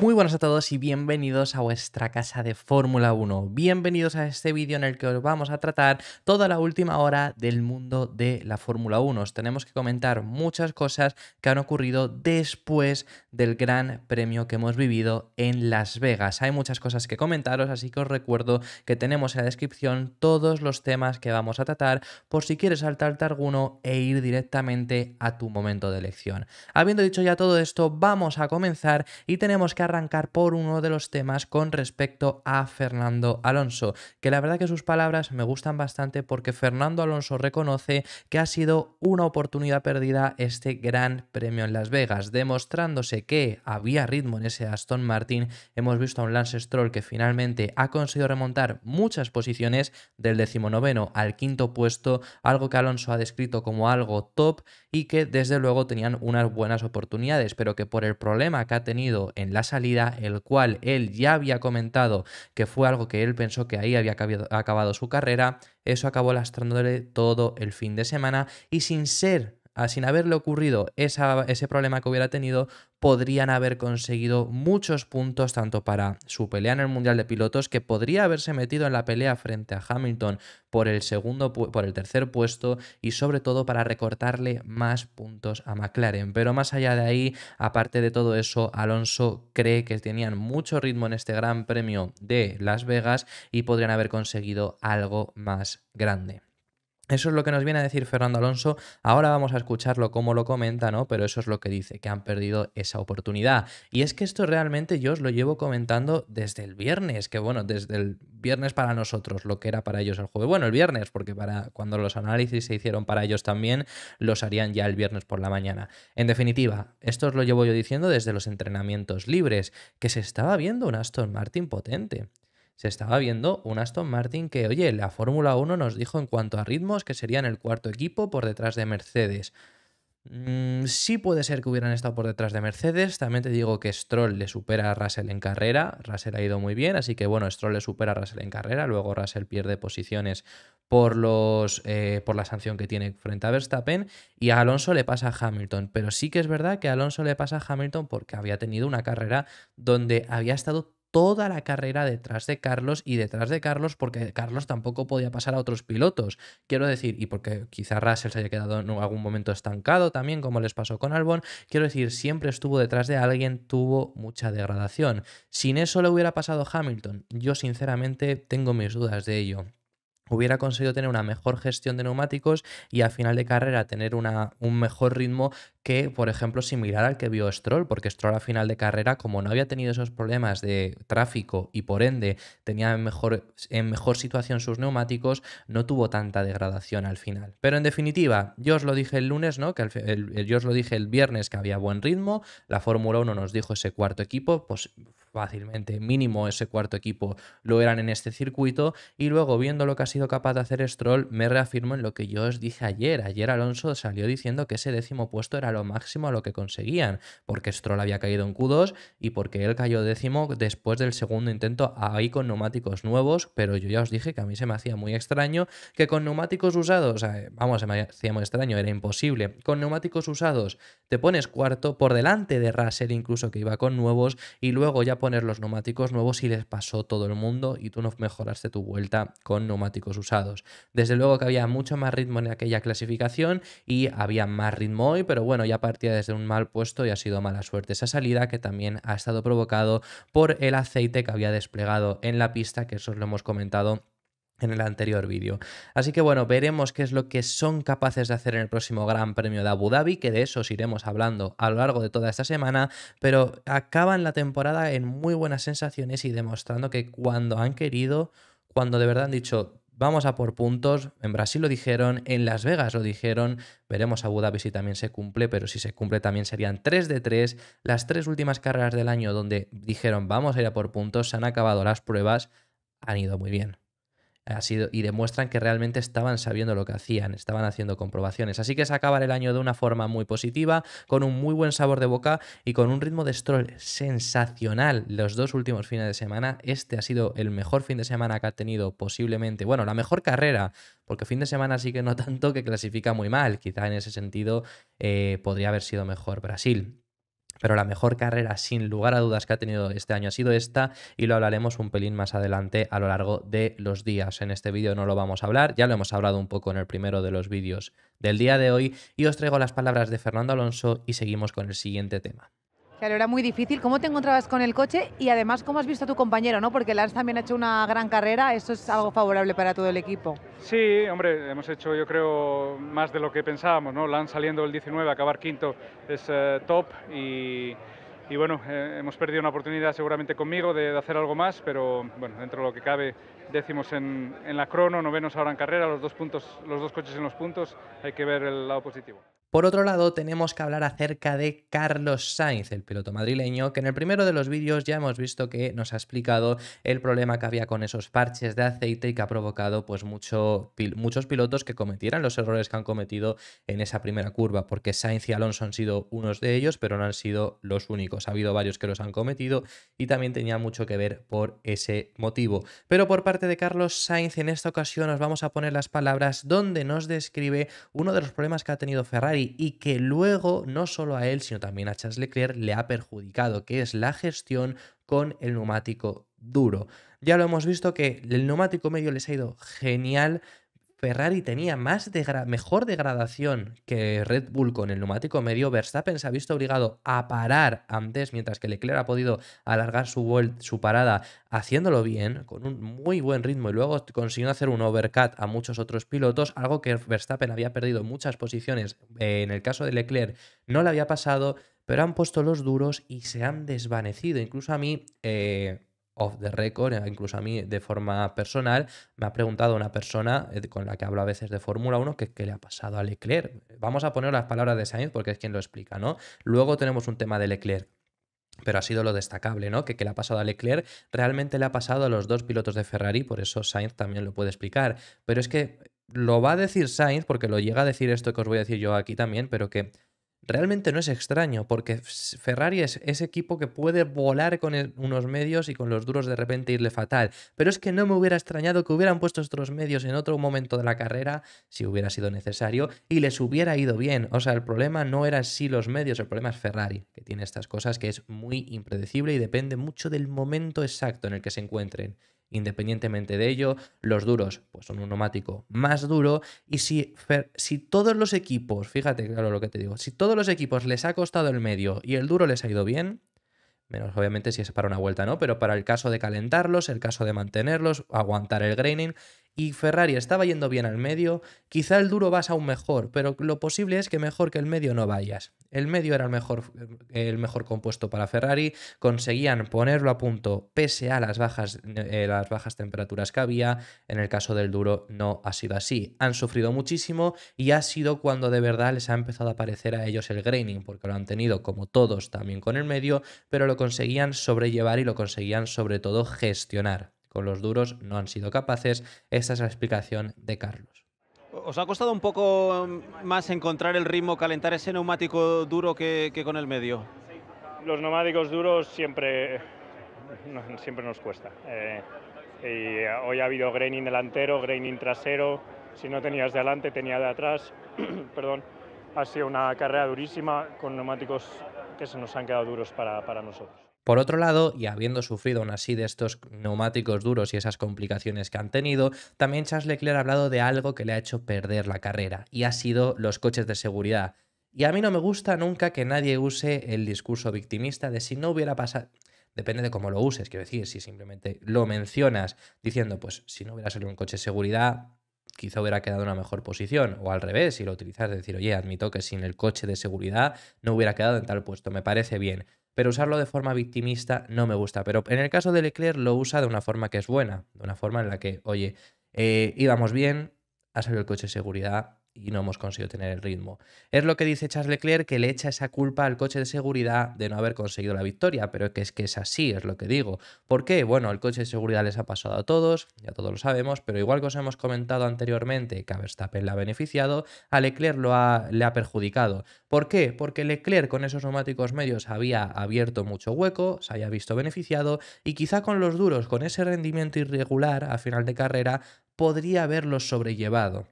Muy buenas a todos y bienvenidos a vuestra casa de Fórmula 1. Bienvenidos a este vídeo en el que os vamos a tratar toda la última hora del mundo de la Fórmula 1. Os tenemos que comentar muchas cosas que han ocurrido después del gran premio que hemos vivido en Las Vegas. Hay muchas cosas que comentaros, así que os recuerdo que tenemos en la descripción todos los temas que vamos a tratar por si quieres saltarte alguno e ir directamente a tu momento de elección. Habiendo dicho ya todo esto, vamos a comenzar y tenemos que arrancar por uno de los temas con respecto a Fernando Alonso, que la verdad que sus palabras me gustan bastante porque Fernando Alonso reconoce que ha sido una oportunidad perdida este gran premio en Las Vegas, demostrándose que había ritmo en ese Aston Martin. Hemos visto a un Lance Stroll que finalmente ha conseguido remontar muchas posiciones del decimonoveno al quinto puesto, algo que Alonso ha descrito como algo top y que desde luego tenían unas buenas oportunidades, pero que por el problema que ha tenido en la salida el cual él ya había comentado que fue algo que él pensó que ahí había acabado su carrera, eso acabó lastrándole todo el fin de semana y sin ser sin haberle ocurrido ese problema que hubiera tenido, podrían haber conseguido muchos puntos tanto para su pelea en el Mundial de Pilotos, que podría haberse metido en la pelea frente a Hamilton por el segundo, por el tercer puesto y sobre todo para recortarle más puntos a McLaren. Pero más allá de ahí, aparte de todo eso, Alonso cree que tenían mucho ritmo en este Gran Premio de Las Vegas y podrían haber conseguido algo más grande. Eso es lo que nos viene a decir Fernando Alonso. Ahora vamos a escucharlo como lo comenta, ¿no? Pero eso es lo que dice, que han perdido esa oportunidad. Y es que esto realmente yo os lo llevo comentando desde el viernes, que bueno, desde el viernes para nosotros, lo que era para ellos el jueves. Bueno, el viernes, porque para cuando los análisis se hicieron para ellos también, los harían ya el viernes por la mañana. En definitiva, esto os lo llevo yo diciendo desde los entrenamientos libres, que se estaba viendo un Aston Martin potente se estaba viendo un Aston Martin que, oye, la Fórmula 1 nos dijo en cuanto a ritmos que serían el cuarto equipo por detrás de Mercedes. Mm, sí puede ser que hubieran estado por detrás de Mercedes. También te digo que Stroll le supera a Russell en carrera. Russell ha ido muy bien, así que bueno, Stroll le supera a Russell en carrera. Luego Russell pierde posiciones por, los, eh, por la sanción que tiene frente a Verstappen. Y a Alonso le pasa a Hamilton. Pero sí que es verdad que Alonso le pasa a Hamilton porque había tenido una carrera donde había estado toda la carrera detrás de Carlos y detrás de Carlos porque Carlos tampoco podía pasar a otros pilotos. Quiero decir, y porque quizá Russell se haya quedado en algún momento estancado también, como les pasó con Albon, quiero decir, siempre estuvo detrás de alguien, tuvo mucha degradación. Sin eso le hubiera pasado Hamilton. Yo sinceramente tengo mis dudas de ello hubiera conseguido tener una mejor gestión de neumáticos y a final de carrera tener una, un mejor ritmo que, por ejemplo, similar al que vio Stroll, porque Stroll a final de carrera, como no había tenido esos problemas de tráfico y por ende tenía en mejor, en mejor situación sus neumáticos, no tuvo tanta degradación al final. Pero en definitiva, yo os lo dije el lunes, ¿no? Que yo os lo dije el viernes que había buen ritmo, la Fórmula 1 nos dijo ese cuarto equipo, pues fácilmente mínimo ese cuarto equipo lo eran en este circuito. Y luego, viendo lo que ha sido capaz de hacer Stroll, me reafirmo en lo que yo os dije ayer. Ayer Alonso salió diciendo que ese décimo puesto era lo máximo a lo que conseguían, porque Stroll había caído en Q2 y porque él cayó décimo después del segundo intento ahí con neumáticos nuevos, pero yo ya os dije que a mí se me hacía muy extraño que con neumáticos usados, eh, vamos, se me hacía muy extraño, era imposible, con neumáticos usados te pones cuarto por delante de Russell incluso que iba con nuevos y luego ya poner los neumáticos nuevos y les pasó todo el mundo y tú no mejoraste tu vuelta con neumáticos usados. Desde luego que había mucho más ritmo en aquella clasificación y había más ritmo hoy, pero bueno, ya partía desde un mal puesto y ha sido mala suerte esa salida que también ha estado provocado por el aceite que había desplegado en la pista, que eso lo hemos comentado en el anterior vídeo. Así que bueno, veremos qué es lo que son capaces de hacer en el próximo Gran Premio de Abu Dhabi, que de eso os iremos hablando a lo largo de toda esta semana, pero acaban la temporada en muy buenas sensaciones y demostrando que cuando han querido, cuando de verdad han dicho, vamos a por puntos. En Brasil lo dijeron, en Las Vegas lo dijeron. Veremos a Abu Dhabi si también se cumple, pero si se cumple también serían 3 de 3. Las tres últimas carreras del año donde dijeron vamos a ir a por puntos, se han acabado las pruebas, han ido muy bien ha sido, y demuestran que realmente estaban sabiendo lo que hacían, estaban haciendo comprobaciones. Así que se acaba el año de una forma muy positiva, con un muy buen sabor de boca y con un ritmo de stroll sensacional los dos últimos fines de semana. Este ha sido el mejor fin de semana que ha tenido posiblemente, bueno, la mejor carrera, porque fin de semana sí que no tanto que clasifica muy mal, quizá en ese sentido eh, podría haber sido mejor Brasil. Pero la mejor carrera, sin lugar a dudas, que ha tenido este año ha sido esta y lo hablaremos un pelín más adelante a lo largo de los días. En este vídeo no lo vamos a hablar, ya lo hemos hablado un poco en el primero de los vídeos del día de hoy y os traigo las palabras de Fernando Alonso y seguimos con el siguiente tema. Claro, era muy difícil. ¿Cómo te encontrabas con el coche? Y además, ¿cómo has visto a tu compañero? ¿no? Porque Lance también ha hecho una gran carrera. Eso es algo favorable para todo el equipo. Sí, hombre, hemos hecho, yo creo, más de lo que pensábamos. ¿no? Lance saliendo el 19, acabar quinto es eh, top. Y, bueno, eh, hemos perdido una oportunidad seguramente conmigo de, hacer algo más, pero bueno, dentro de lo que cabe, décimos en, en la crono, novenos ahora en carrera, los dos, puntos, los dos coches en los puntos, hay que ver el lado positivo. Por otro lado, tenemos que hablar acerca de Carlos Sainz, el piloto madrileño, que en el primero de los vídeos ya hemos visto que nos ha explicado el problema que había con esos parches de aceite y que ha provocado pues, muchos pilotos que cometieran los errores que han cometido en esa primera curva, porque Sainz y Alonso han sido unos de ellos, pero no han sido los únicos. Ha habido varios que los han cometido y también tenía mucho que ver por ese motivo. Pero por parte de Carlos Sainz, en esta ocasión nos vamos a poner las palabras donde nos describe uno de los problemas que ha tenido Ferrari y que luego no solo a él, sino también a Charles Leclerc le ha perjudicado, que es la gestión con el neumático duro. Ya lo hemos visto que el neumático medio les ha ido genial, Ferrari tenía más mejor degradación que Red Bull con el neumático medio. Verstappen se ha visto obligado a parar antes, mientras que Leclerc ha podido alargar su, su parada haciéndolo bien, con un muy buen ritmo y luego consiguió hacer un overcut a muchos otros pilotos, algo que Verstappen había perdido muchas posiciones. En el caso de Leclerc no le había pasado, pero han puesto los duros y se han desvanecido. Incluso a mí... Eh, off the record, eh, incluso a mí de forma personal, me ha preguntado una persona eh, con la que hablo a veces de Fórmula 1 que qué le ha pasado a Leclerc. Vamos a poner las palabras de Sainz porque es quien lo explica, ¿no? Luego tenemos un tema de Leclerc pero ha sido lo destacable, ¿no? Que, que le ha pasado a Leclerc, realmente le ha pasado a los dos pilotos de Ferrari, por eso Sainz también lo puede explicar. Pero es que lo va a decir Sainz, porque lo llega a decir esto que os voy a decir yo aquí también, pero que realmente no es extraño, porque Ferrari es ese equipo que puede volar con unos medios y con los duros de repente irle fatal. Pero es que no me hubiera extrañado que hubieran puesto otros medios en otro momento de la carrera, si hubiera sido necesario, y les hubiera ido bien. O sea, el problema no era si los medios, el problema es Ferrari, que tiene estas cosas que es muy impredecible y depende mucho del momento exacto en el que se encuentren. Independientemente de ello, los duros pues son un neumático más duro y si, si todos los equipos, fíjate claro lo que te digo, si todos los equipos les ha costado el medio y el duro les ha ido bien, menos obviamente si es para una vuelta, ¿no? Pero para el caso de calentarlos, el caso de mantenerlos, aguantar el graining y Ferrari estaba yendo bien al medio, quizá el duro vas aún mejor, pero lo posible es que mejor que el medio no vayas. El medio era el mejor, eh, el mejor compuesto para Ferrari, conseguían ponerlo a punto pese a las bajas, eh, las bajas temperaturas que había, en el caso del duro no ha sido así. Han sufrido muchísimo y ha sido cuando de verdad les ha empezado a aparecer a ellos el graining, porque lo han tenido como todos también con el medio, pero lo conseguían sobrellevar y lo conseguían sobre todo gestionar con los duros no han sido capaces. Esta es la explicación de Carlos. ¿Os ha costado un poco mm, más encontrar el ritmo, calentar ese neumático duro que, con el medio? Los neumáticos duros siempre, siempre nos cuesta. Eh, y eh, hoy ha habido graining delantero, graining trasero. Si no tenías delante tenía de atrás. Perdón. Ha sido una carrera durísima con neumáticos que se nos han quedado duros para nosotros. Por otro lado, y habiendo sufrido aún así de estos neumáticos duros y esas complicaciones que han tenido, también Charles Leclerc ha hablado de algo que le ha hecho perder la carrera, y ha sido los coches de seguridad. Y a mí no me gusta nunca que nadie use el discurso victimista de si no hubiera pasado... Depende de cómo lo uses, quiero decir, si simplemente lo mencionas diciendo, pues si no hubiera salido un coche de seguridad, quizá hubiera quedado en una mejor posición, o al revés, si lo utilizas, decir, oye, admito que sin el coche de seguridad no hubiera quedado en tal puesto, me parece bien pero usarlo de forma victimista no me gusta. Pero en el caso de Leclerc lo usa de una forma que es buena, de una forma en la que, oye, eh, íbamos bien, ha salido el coche de seguridad, y no hemos conseguido tener el ritmo. Es lo que dice Charles Leclerc, que le echa esa culpa al coche de seguridad de no haber conseguido la victoria, pero es que es, que es así, es lo que digo. ¿Por qué? Bueno, el coche de seguridad les ha pasado a todos, ya todos lo sabemos, pero igual que os hemos comentado anteriormente que a Verstappen le ha beneficiado, a Leclerc lo le ha perjudicado. ¿Por qué? Porque Leclerc con esos neumáticos medios había abierto mucho hueco, se había visto beneficiado y quizá con los duros, con ese rendimiento irregular a final de carrera, podría haberlos sobrellevado.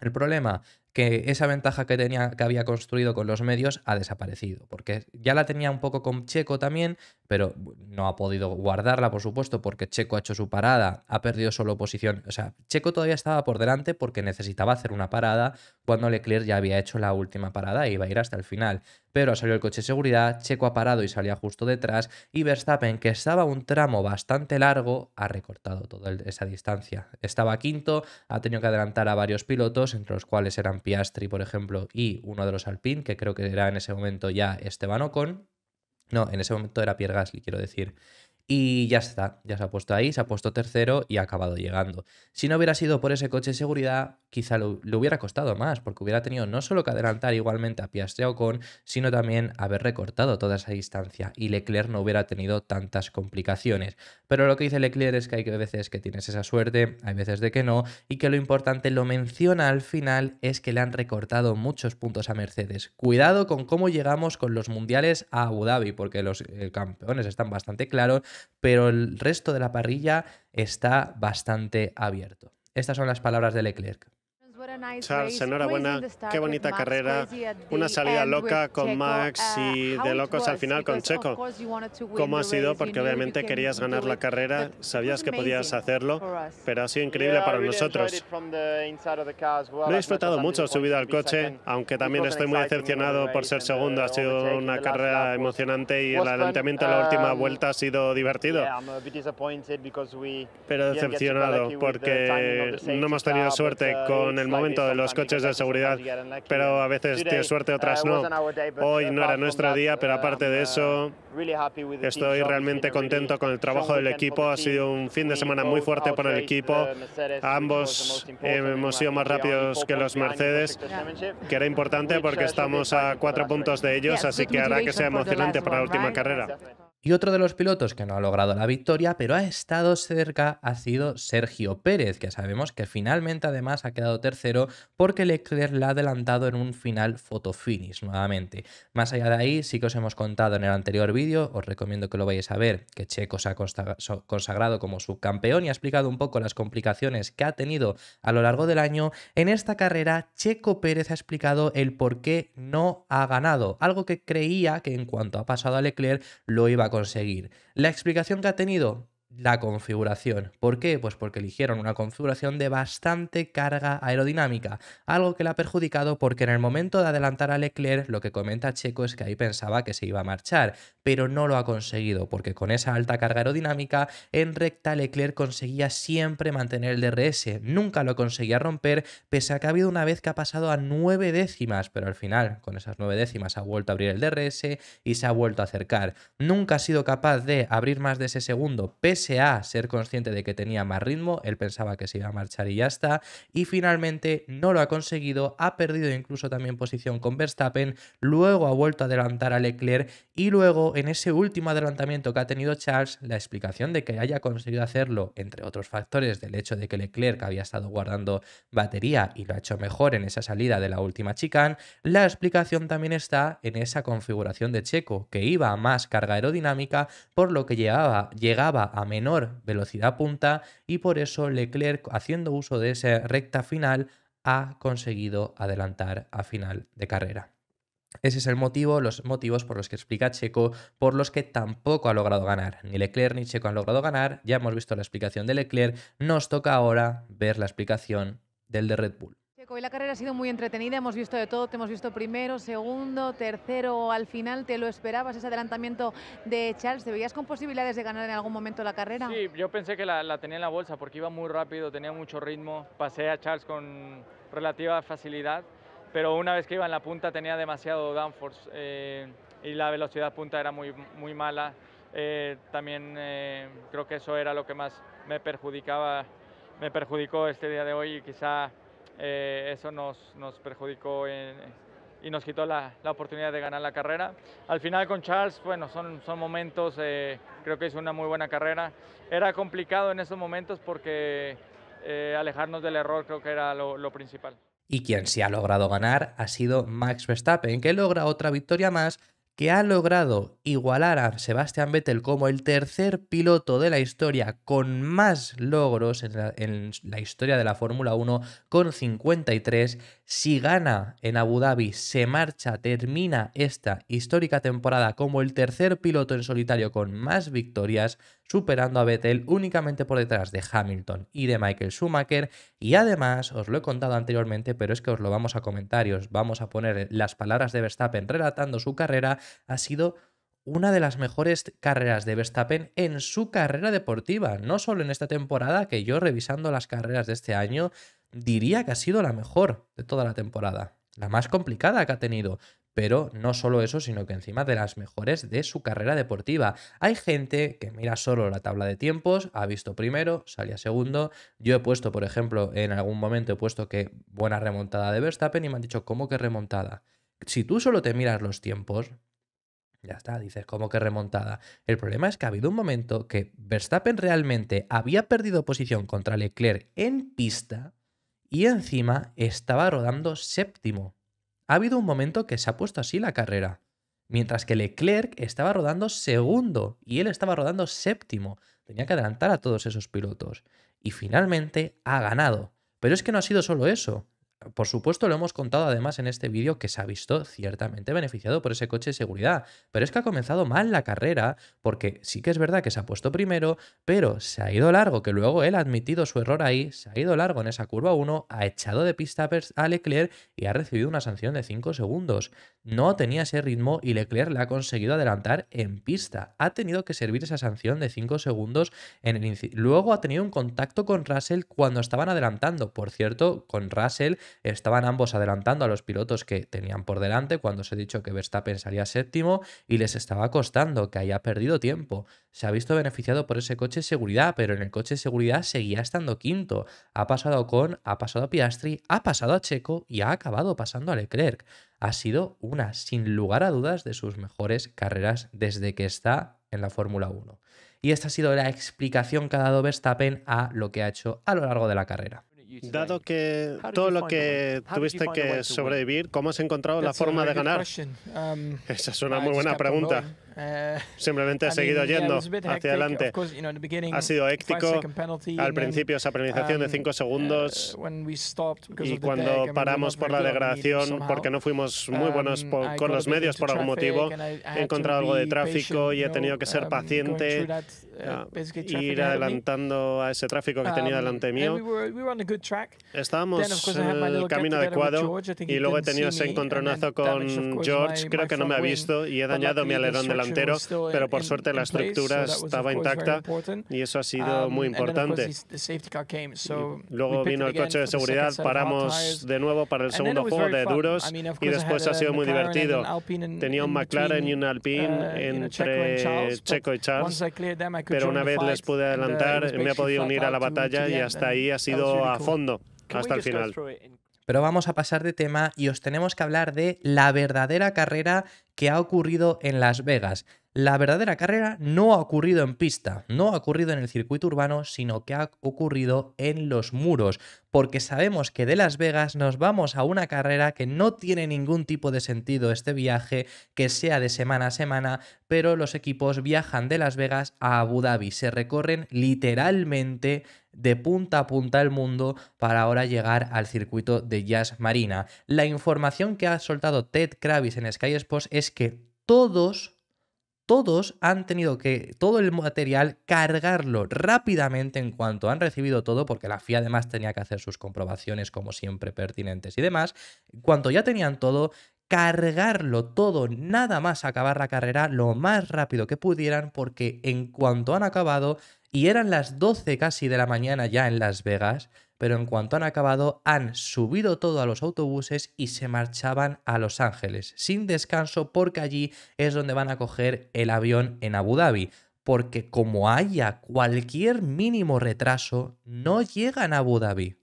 El problema, que esa ventaja que, tenía, que había construido con los medios ha desaparecido, porque ya la tenía un poco con Checo también, pero no ha podido guardarla, por supuesto, porque Checo ha hecho su parada, ha perdido solo posición, o sea, Checo todavía estaba por delante porque necesitaba hacer una parada, cuando Leclerc ya había hecho la última parada e iba a ir hasta el final. Pero salió el coche de seguridad, Checo ha parado y salía justo detrás, y Verstappen, que estaba un tramo bastante largo, ha recortado toda esa distancia. Estaba quinto, ha tenido que adelantar a varios pilotos, entre los cuales eran Piastri, por ejemplo, y uno de los Alpine, que creo que era en ese momento ya Esteban Ocon. No, en ese momento era Pierre Gasly, quiero decir. Y ya está, ya se ha puesto ahí, se ha puesto tercero y ha acabado llegando. Si no hubiera sido por ese coche de seguridad, quizá le hubiera costado más, porque hubiera tenido no solo que adelantar igualmente a Piastri con sino también haber recortado toda esa distancia y Leclerc no hubiera tenido tantas complicaciones. Pero lo que dice Leclerc es que hay veces que tienes esa suerte, hay veces de que no, y que lo importante, lo menciona al final, es que le han recortado muchos puntos a Mercedes. Cuidado con cómo llegamos con los mundiales a Abu Dhabi, porque los eh, campeones están bastante claros pero el resto de la parrilla está bastante abierto. Estas son las palabras de Leclerc. Charles, enhorabuena, qué bonita carrera, una salida loca con Max uh, y de locos al final con Checo. ¿Cómo ha sido? Porque obviamente querías ganar la carrera, sabías que podías hacerlo, pero ha sido increíble para nosotros. Lo he disfrutado mucho subido al coche, aunque también estoy muy decepcionado por ser uh, segundo. Ha sido una carrera emocionante y el adelantamiento en la última um, vuelta ha sido divertido. Pero decepcionado porque no hemos tenido suerte con el momento de los coches de seguridad, pero a veces tienes suerte, otras no. Hoy no era nuestro día, pero aparte de eso, estoy realmente contento con el trabajo del equipo. Ha sido un fin de semana muy fuerte para el equipo. Ambos eh, hemos sido más rápidos que los Mercedes, que era importante porque estamos a cuatro puntos de ellos, así que hará que sea emocionante para la última carrera. Y otro de los pilotos que no ha logrado la victoria, pero ha estado cerca, ha sido Sergio Pérez, que sabemos que finalmente además ha quedado tercero porque Leclerc la ha adelantado en un final fotofinis nuevamente. Más allá de ahí, sí que os hemos contado en el anterior vídeo, os recomiendo que lo vayáis a ver, que Checo se ha consagrado como subcampeón y ha explicado un poco las complicaciones que ha tenido a lo largo del año. En esta carrera, Checo Pérez ha explicado el por qué no ha ganado, algo que creía que en cuanto ha pasado a Leclerc lo iba a conseguir. La explicación que ha tenido, la configuración. ¿Por qué? Pues porque eligieron una configuración de bastante carga aerodinámica, algo que la ha perjudicado porque en el momento de adelantar a Leclerc lo que comenta Checo es que ahí pensaba que se iba a marchar, pero no lo ha conseguido porque con esa alta carga aerodinámica en recta Leclerc conseguía siempre mantener el DRS, nunca lo conseguía romper pese a que ha habido una vez que ha pasado a nueve décimas, pero al final con esas nueve décimas ha vuelto a abrir el DRS y se ha vuelto a acercar. Nunca ha sido capaz de abrir más de ese segundo, pese a ser consciente de que tenía más ritmo, él pensaba que se iba a marchar y ya está, y finalmente no lo ha conseguido, ha perdido incluso también posición con Verstappen, luego ha vuelto a adelantar a Leclerc y luego en ese último adelantamiento que ha tenido Charles, la explicación de que haya conseguido hacerlo, entre otros factores, del hecho de que Leclerc había estado guardando batería y lo ha hecho mejor en esa salida de la última chicane, la explicación también está en esa configuración de Checo, que iba a más carga aerodinámica, por lo que llegaba a menor velocidad punta y por eso Leclerc, haciendo uso de esa recta final, ha conseguido adelantar a final de carrera. Ese es el motivo, los motivos por los que explica Checo, por los que tampoco ha logrado ganar. Ni Leclerc ni Checo han logrado ganar, ya hemos visto la explicación de Leclerc, nos toca ahora ver la explicación del de Red Bull. Hoy la carrera ha sido muy entretenida, hemos visto de todo, te hemos visto primero, segundo, tercero, al final te lo esperabas ese adelantamiento de Charles, ¿te veías con posibilidades de ganar en algún momento la carrera? Sí, yo pensé que la, tenía en la bolsa porque iba muy rápido, tenía mucho ritmo, pasé a Charles con relativa facilidad, pero una vez que iba en la punta tenía demasiado downforce eh, y la velocidad punta era muy, muy mala, eh, también eh, creo que eso era lo que más me perjudicaba, me perjudicó este día de hoy y quizá eh, eso nos, perjudicó y nos quitó la, oportunidad de ganar la carrera. Al final con Charles, bueno, son, momentos, eh, creo que hizo una muy buena carrera. Era complicado en esos momentos porque eh, alejarnos del error creo que era lo, principal. Y quien se ha logrado ganar ha sido Max Verstappen, que logra otra victoria más que ha logrado igualar a Sebastian Vettel como el tercer piloto de la historia con más logros en la, en la historia de la Fórmula 1 con 53. Si gana en Abu Dhabi, se marcha, termina esta histórica temporada como el tercer piloto en solitario con más victorias, superando a Vettel únicamente por detrás de Hamilton y de Michael Schumacher. Y además, os lo he contado anteriormente, pero es que os lo vamos a comentar y os vamos a poner las palabras de Verstappen relatando su carrera, ha sido una de las mejores carreras de Verstappen en su carrera deportiva, no solo en esta temporada, que yo revisando las carreras de este año diría que ha sido la mejor de toda la temporada, la más complicada que ha tenido, pero no solo eso, sino que encima de las mejores de su carrera deportiva. Hay gente que mira solo la tabla de tiempos, ha visto primero, salía segundo. Yo he puesto, por ejemplo, en algún momento he puesto que buena remontada de Verstappen y me han dicho, ¿cómo que remontada? Si tú solo te miras los tiempos, ya está, dices, ¿cómo que remontada? El problema es que ha habido un momento que Verstappen realmente había perdido posición contra Leclerc en pista y encima estaba rodando séptimo. Ha habido un momento que se ha puesto así la carrera, mientras que Leclerc estaba rodando segundo y él estaba rodando séptimo. Tenía que adelantar a todos esos pilotos. Y finalmente ha ganado. Pero es que no ha sido solo eso. Por supuesto, lo hemos contado además en este vídeo que se ha visto ciertamente beneficiado por ese coche de seguridad, pero es que ha comenzado mal la carrera porque sí que es verdad que se ha puesto primero, pero se ha ido largo, que luego él ha admitido su error ahí, se ha ido largo en esa curva 1, ha echado de pista a Leclerc y ha recibido una sanción de 5 segundos no tenía ese ritmo y Leclerc le ha conseguido adelantar en pista. Ha tenido que servir esa sanción de 5 segundos en el Luego ha tenido un contacto con Russell cuando estaban adelantando. Por cierto, con Russell estaban ambos adelantando a los pilotos que tenían por delante cuando se ha dicho que Verstappen salía séptimo y les estaba costando que haya perdido tiempo. Se ha visto beneficiado por ese coche de seguridad, pero en el coche de seguridad seguía estando quinto. Ha pasado con ha pasado a Piastri, ha pasado a Checo y ha acabado pasando a Leclerc ha sido una, sin lugar a dudas, de sus mejores carreras desde que está en la Fórmula 1. Y esta ha sido la explicación que ha dado Verstappen a lo que ha hecho a lo largo de la carrera. Dado que todo lo que tuviste que sobrevivir, ¿cómo has encontrado la forma de ganar? Um, Esa es una muy buena pregunta. Eh, Simplemente ha seguido yendo hacia adelante. Ha sido éctico. Al principio esa penalización de 5 um, segundos uh, y cuando paramos por la degradación porque no fuimos muy um, buenos con los medios por algún motivo, he encontrado algo de tráfico y he tenido que ser um, paciente, uh, ah, ir adelantando a ese tráfico que tenía delante mío. Estábamos en el camino adecuado y luego he tenido ese encontronazo con George. Creo que no me ha visto y he dañado mi alerón delante entero, pero por suerte la estructura estaba intacta y eso ha sido um, muy importante. luego vino el coche de seguridad, paramos de nuevo para el segundo juego de duros y después ha sido muy divertido. Tenía un McLaren y un Alpine uh, entre Checo y Charles, pero una vez les pude uh, adelantar, me he podido unir a la batalla y hasta ahí ha sido a fondo, hasta el final pero vamos a pasar de tema y os tenemos que hablar de la verdadera carrera que ha ocurrido en Las Vegas. La verdadera carrera no ha ocurrido en pista, no ha ocurrido en el circuito urbano, sino que ha ocurrido en los muros, porque sabemos que de Las Vegas nos vamos a una carrera que no tiene ningún tipo de sentido este viaje, que sea de semana a semana, pero los equipos viajan de Las Vegas a Abu Dhabi, se recorren literalmente de punta a punta el mundo para ahora llegar al circuito de jazz marina. La información que ha soltado Ted Kravis en Sky Sports es que todos, todos han tenido que todo el material cargarlo rápidamente en cuanto han recibido todo, porque la FIA además tenía que hacer sus comprobaciones como siempre pertinentes y demás. Cuanto ya tenían todo, cargarlo todo, nada más acabar la carrera, lo más rápido que pudieran, porque en cuanto han acabado, y eran las 12 casi de la mañana ya en Las Vegas, pero en cuanto han acabado han subido todo a los autobuses y se marchaban a Los Ángeles, sin descanso porque allí es donde van a coger el avión en Abu Dhabi, porque como haya cualquier mínimo retraso, no llegan a Abu Dhabi,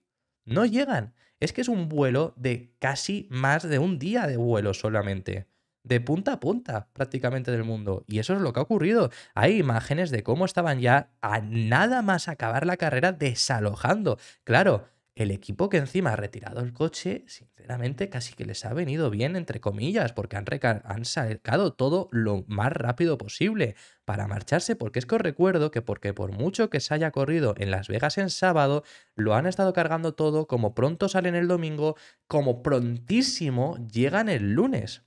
no llegan. Es que es un vuelo de casi más de un día de vuelo solamente de punta a punta prácticamente del mundo. Y eso es lo que ha ocurrido. Hay imágenes de cómo estaban ya a nada más acabar la carrera desalojando. Claro, el equipo que encima ha retirado el coche, sinceramente, casi que les ha venido bien, entre comillas, porque han, han sacado todo lo más rápido posible para marcharse, porque es que os recuerdo que porque por mucho que se haya corrido en Las Vegas en sábado, lo han estado cargando todo, como pronto salen el domingo, como prontísimo llegan el lunes.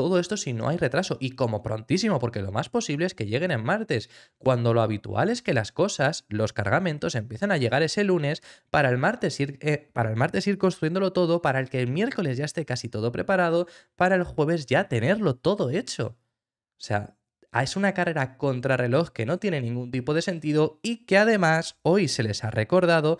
Todo esto si no hay retraso y como prontísimo, porque lo más posible es que lleguen en martes, cuando lo habitual es que las cosas, los cargamentos empiezan a llegar ese lunes para el martes ir, eh, para el martes ir construyéndolo todo, para el que el miércoles ya esté casi todo preparado, para el jueves ya tenerlo todo hecho. O sea, ah, es una carrera contrarreloj que no tiene ningún tipo de sentido y que además hoy se les ha recordado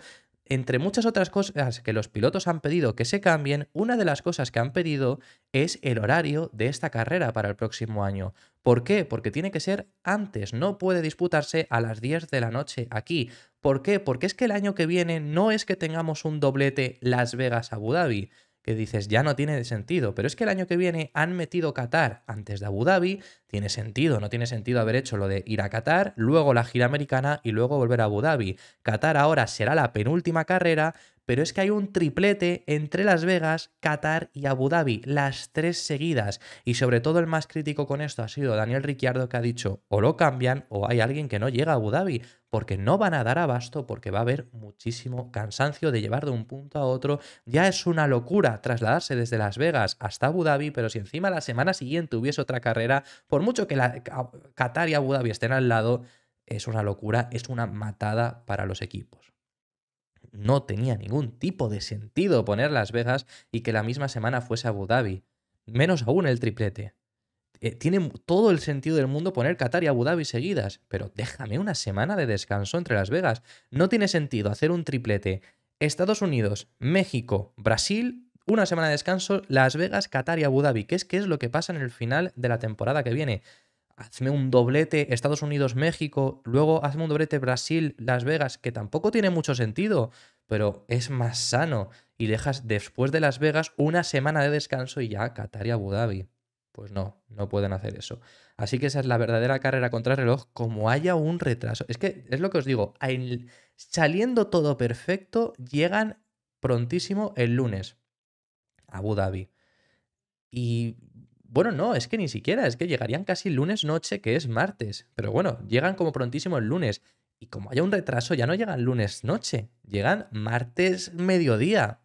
entre muchas otras cosas que los pilotos han pedido que se cambien, una de las cosas que han pedido es el horario de esta carrera para el próximo año. ¿Por qué? Porque tiene que ser antes, no puede disputarse a las 10 de la noche aquí. ¿Por qué? Porque es que el año que viene no es que tengamos un doblete Las Vegas-Abu Dhabi, que dices, ya no tiene sentido, pero es que el año que viene han metido Qatar antes de Abu Dhabi, tiene sentido, no tiene sentido haber hecho lo de ir a Qatar, luego la gira americana y luego volver a Abu Dhabi. Qatar ahora será la penúltima carrera, pero es que hay un triplete entre Las Vegas, Qatar y Abu Dhabi, las tres seguidas. Y sobre todo el más crítico con esto ha sido Daniel Ricciardo que ha dicho o lo cambian o hay alguien que no llega a Abu Dhabi, porque no van a dar abasto, porque va a haber muchísimo cansancio de llevar de un punto a otro. Ya es una locura trasladarse desde Las Vegas hasta Abu Dhabi, pero si encima la semana siguiente hubiese otra carrera, por mucho que la, Qatar y Abu Dhabi estén al lado, es una locura, es una matada para los equipos no tenía ningún tipo de sentido poner Las Vegas y que la misma semana fuese Abu Dhabi. Menos aún el triplete. Eh, tiene todo el sentido del mundo poner Qatar y Abu Dhabi seguidas, pero déjame una semana de descanso entre Las Vegas. No tiene sentido hacer un triplete Estados Unidos, México, Brasil, una semana de descanso, Las Vegas, Qatar y Abu Dhabi, ¿Qué es, que es lo que pasa en el final de la temporada que viene hazme un doblete Estados Unidos-México, luego hazme un doblete Brasil-Las Vegas, que tampoco tiene mucho sentido, pero es más sano y dejas después de Las Vegas una semana de descanso y ya Qatar y Abu Dhabi. Pues no, no pueden hacer eso. Así que esa es la verdadera carrera contra el reloj, como haya un retraso. Es que es lo que os digo, saliendo todo perfecto, llegan prontísimo el lunes. a Abu Dhabi. Y bueno, no, es que ni siquiera, es que llegarían casi lunes noche, que es martes. Pero bueno, llegan como prontísimo el lunes. Y como haya un retraso, ya no llegan lunes noche, llegan martes mediodía,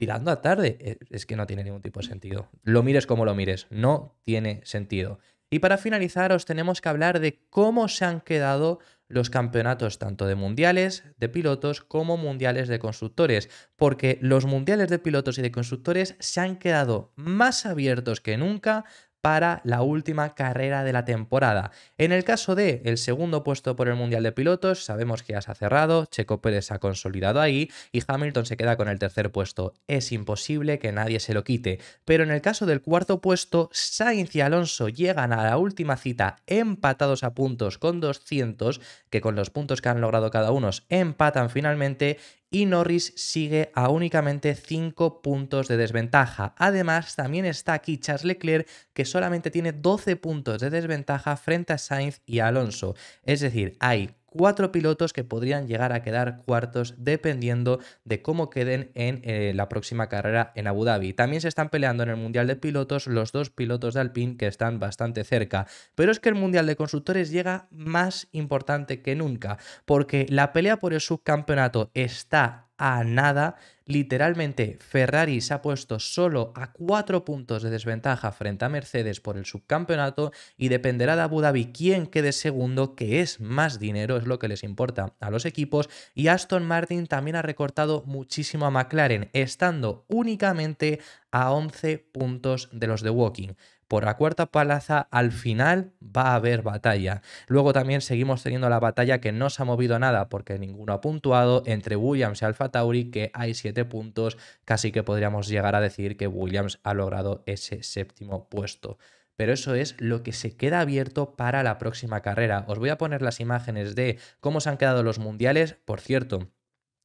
tirando a tarde. E, es que no tiene ningún tipo de sentido. Lo mires como lo mires, no tiene sentido. Y para finalizar, os tenemos que hablar de cómo se han quedado los campeonatos tanto de mundiales de pilotos como mundiales de constructores, porque los mundiales de pilotos y de constructores se han quedado más abiertos que nunca para la última carrera de la temporada. En el caso de el segundo puesto por el Mundial de Pilotos, sabemos que ya se ha cerrado, Checo Pérez se ha consolidado ahí y Hamilton se queda con el tercer puesto. Es imposible que nadie se lo quite. Pero en el caso del cuarto puesto, Sainz y Alonso llegan a la última cita empatados a puntos con 200, que con los puntos que han logrado cada uno empatan finalmente y Norris sigue a únicamente 5 puntos de desventaja. Además, también está aquí Charles Leclerc, que solamente tiene 12 puntos de desventaja frente a Sainz y Alonso. Es decir, hay cuatro pilotos que podrían llegar a quedar cuartos dependiendo de cómo queden en eh, la próxima carrera en Abu Dhabi. También se están peleando en el Mundial de Pilotos los dos pilotos de Alpine que están bastante cerca. Pero es que el Mundial de Constructores llega más importante que nunca, porque la pelea por el subcampeonato está a nada. Literalmente, Ferrari se ha puesto solo a cuatro puntos de desventaja frente a Mercedes por el subcampeonato y dependerá de Abu Dhabi quién quede segundo, que es más dinero, es lo que les importa a los equipos. Y Aston Martin también ha recortado muchísimo a McLaren, estando únicamente a 11 puntos de los de Walking por la cuarta palaza, al final va a haber batalla. Luego también seguimos teniendo la batalla que no se ha movido nada porque ninguno ha puntuado entre Williams y Alfa Tauri que hay siete puntos, casi que podríamos llegar a decir que Williams ha logrado ese séptimo puesto pero eso es lo que se queda abierto para la próxima carrera. Os voy a poner las imágenes de cómo se han quedado los mundiales, por cierto,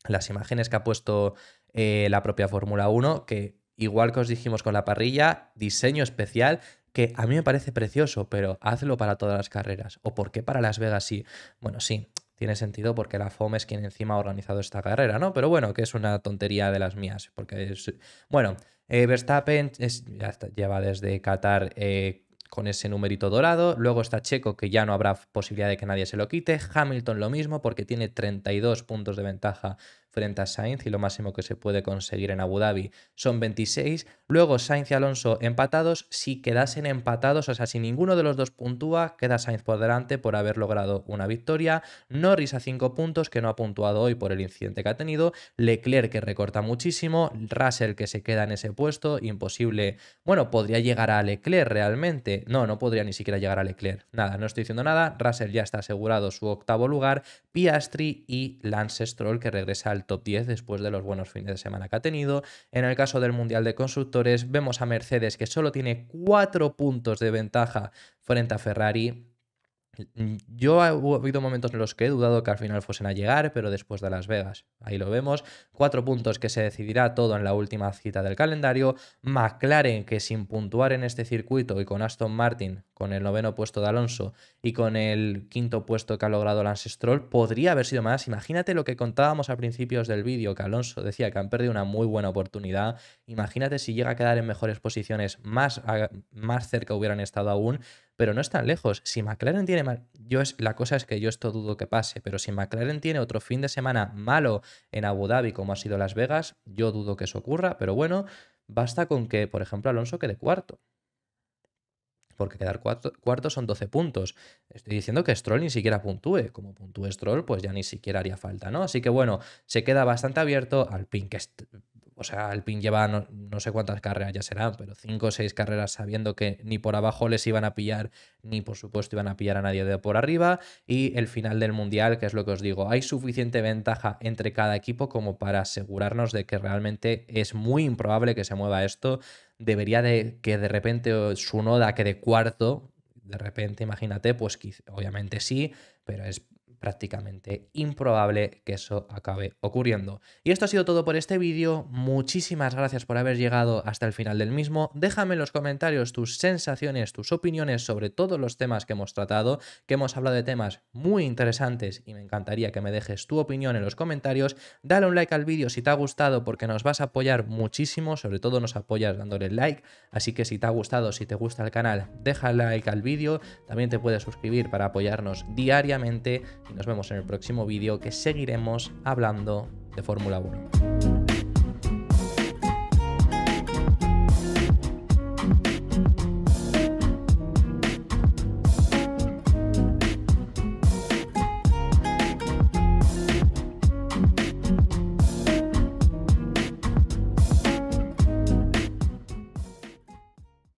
las imágenes que ha puesto eh, la propia Fórmula 1, que Igual que os dijimos con la parrilla, diseño especial que a mí me parece precioso, pero hazlo para todas las carreras. ¿O por qué para Las Vegas sí? Bueno, sí, tiene sentido porque la FOM es quien encima ha organizado esta carrera, ¿no? Pero bueno, que es una tontería de las mías, porque es... Bueno, eh, Verstappen ya lleva desde Qatar... Eh, con ese numerito dorado. Luego está Checo, que ya no habrá posibilidad de que nadie se lo quite. Hamilton lo mismo, porque tiene 32 puntos de ventaja frente a Sainz y lo máximo que se puede conseguir en Abu Dhabi son 26. Luego Sainz y Alonso empatados. Si quedasen empatados, o sea, si ninguno de los dos puntúa, queda Sainz por delante por haber logrado una victoria. Norris a 5 puntos, que no ha puntuado hoy por el incidente que ha tenido. Leclerc que recorta muchísimo. Russell que se queda en ese puesto. Imposible. Bueno, podría llegar a Leclerc realmente. No, no podría ni siquiera llegar a Leclerc. Nada, no estoy diciendo nada. Russell ya está asegurado su octavo lugar. Piastri y Lance Stroll que regresa al top 10 después de los buenos fines de semana que ha tenido. En el caso del Mundial de Constructores, vemos a Mercedes que solo tiene 4 puntos de ventaja frente a Ferrari. Yo he habido momentos en los que he dudado que al final fuesen a llegar, pero después de Las Vegas, ahí lo vemos. Cuatro puntos que se decidirá todo en la última cita del calendario. McLaren, que sin puntuar en este circuito y con Aston Martin con el noveno puesto de Alonso y con el quinto puesto que ha logrado Lance Stroll, podría haber sido más. Imagínate lo que contábamos a principios del vídeo, que Alonso decía que han perdido una muy buena oportunidad. Imagínate si llega a quedar en mejores posiciones, más, más cerca hubieran estado aún, pero no es tan lejos. Si McLaren tiene mal, yo es, la cosa es que yo esto dudo que pase, pero si McLaren tiene otro fin de semana malo en Abu Dhabi como ha sido Las Vegas, yo dudo que eso ocurra, pero bueno, basta con que, por ejemplo, Alonso quede cuarto porque quedar cuarto, son 12 puntos. Estoy diciendo que Stroll ni siquiera puntúe. Como puntúe Stroll, pues ya ni siquiera haría falta, ¿no? Así que bueno, se queda bastante abierto. al pin que o sea, el pin lleva no, sé cuántas carreras ya serán, pero 5 o 6 carreras sabiendo que ni por abajo les iban a pillar, ni por supuesto iban a pillar a nadie de por arriba. Y el final del Mundial, que es lo que os digo, hay suficiente ventaja entre cada equipo como para asegurarnos de que realmente es muy improbable que se mueva esto debería de que de repente su noda quede cuarto, de repente, imagínate, pues obviamente sí, pero es prácticamente improbable que eso acabe ocurriendo. Y esto ha sido todo por este vídeo. Muchísimas gracias por haber llegado hasta el final del mismo. Déjame en los comentarios tus sensaciones, tus opiniones sobre todos los temas que hemos tratado, que hemos hablado de temas muy interesantes y me encantaría que me dejes tu opinión en los comentarios. Dale un like al vídeo si te ha gustado porque nos vas a apoyar muchísimo, sobre todo nos apoyas dándole like, así que si te ha gustado, si te gusta el canal, deja like al vídeo, también te puedes suscribir para apoyarnos diariamente nos vemos en el próximo vídeo que seguiremos hablando de Fórmula 1.